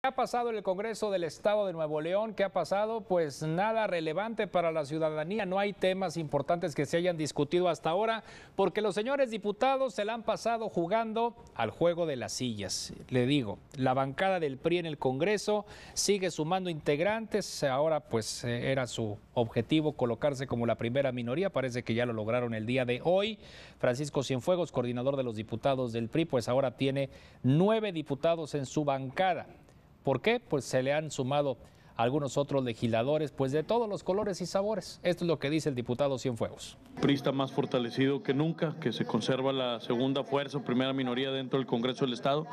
¿Qué ha pasado en el Congreso del Estado de Nuevo León? ¿Qué ha pasado? Pues nada relevante para la ciudadanía. No hay temas importantes que se hayan discutido hasta ahora porque los señores diputados se la han pasado jugando al juego de las sillas. Le digo, la bancada del PRI en el Congreso sigue sumando integrantes. Ahora pues eh, era su objetivo colocarse como la primera minoría. Parece que ya lo lograron el día de hoy. Francisco Cienfuegos, coordinador de los diputados del PRI, pues ahora tiene nueve diputados en su bancada. ¿Por qué? Pues se le han sumado algunos otros legisladores, pues de todos los colores y sabores. Esto es lo que dice el diputado Cienfuegos. Prista más fortalecido que nunca, que se conserva la segunda fuerza, primera minoría dentro del Congreso del Estado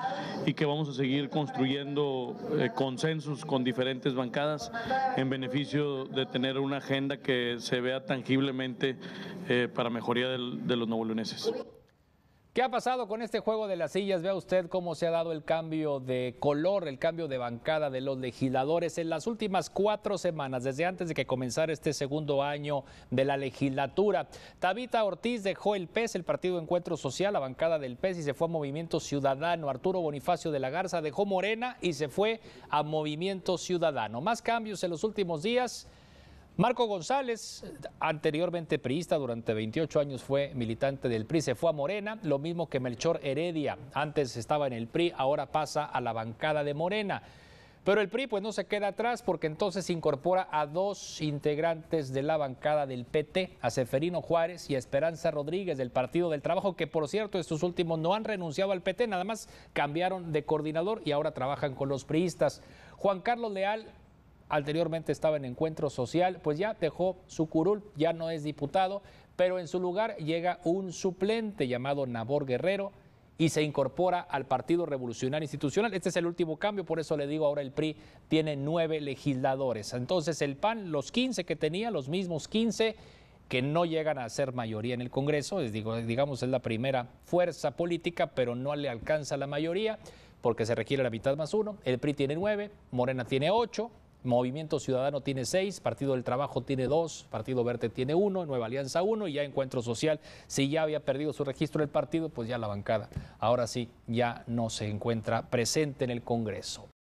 y que vamos a seguir construyendo eh, consensos con diferentes bancadas en beneficio de tener una agenda que se vea tangiblemente eh, para mejoría de los novoluneses. ¿Qué ha pasado con este juego de las sillas? Vea usted cómo se ha dado el cambio de color, el cambio de bancada de los legisladores en las últimas cuatro semanas, desde antes de que comenzara este segundo año de la legislatura. Tabita Ortiz dejó el PES, el Partido Encuentro Social, la bancada del PES y se fue a Movimiento Ciudadano. Arturo Bonifacio de la Garza dejó Morena y se fue a Movimiento Ciudadano. Más cambios en los últimos días. Marco González, anteriormente priista, durante 28 años fue militante del PRI, se fue a Morena, lo mismo que Melchor Heredia, antes estaba en el PRI, ahora pasa a la bancada de Morena. Pero el PRI pues no se queda atrás porque entonces incorpora a dos integrantes de la bancada del PT, a Seferino Juárez y a Esperanza Rodríguez del Partido del Trabajo, que por cierto estos últimos no han renunciado al PT, nada más cambiaron de coordinador y ahora trabajan con los priistas. Juan Carlos Leal anteriormente estaba en Encuentro Social, pues ya dejó su curul, ya no es diputado, pero en su lugar llega un suplente llamado Nabor Guerrero y se incorpora al Partido Revolucionario Institucional. Este es el último cambio, por eso le digo ahora el PRI tiene nueve legisladores. Entonces el PAN, los 15 que tenía, los mismos 15 que no llegan a ser mayoría en el Congreso, les digo, digamos es la primera fuerza política, pero no le alcanza la mayoría porque se requiere la mitad más uno. El PRI tiene nueve, Morena tiene ocho, Movimiento Ciudadano tiene seis, Partido del Trabajo tiene dos, Partido Verde tiene uno, Nueva Alianza uno y ya Encuentro Social. Si ya había perdido su registro del partido, pues ya la bancada ahora sí ya no se encuentra presente en el Congreso.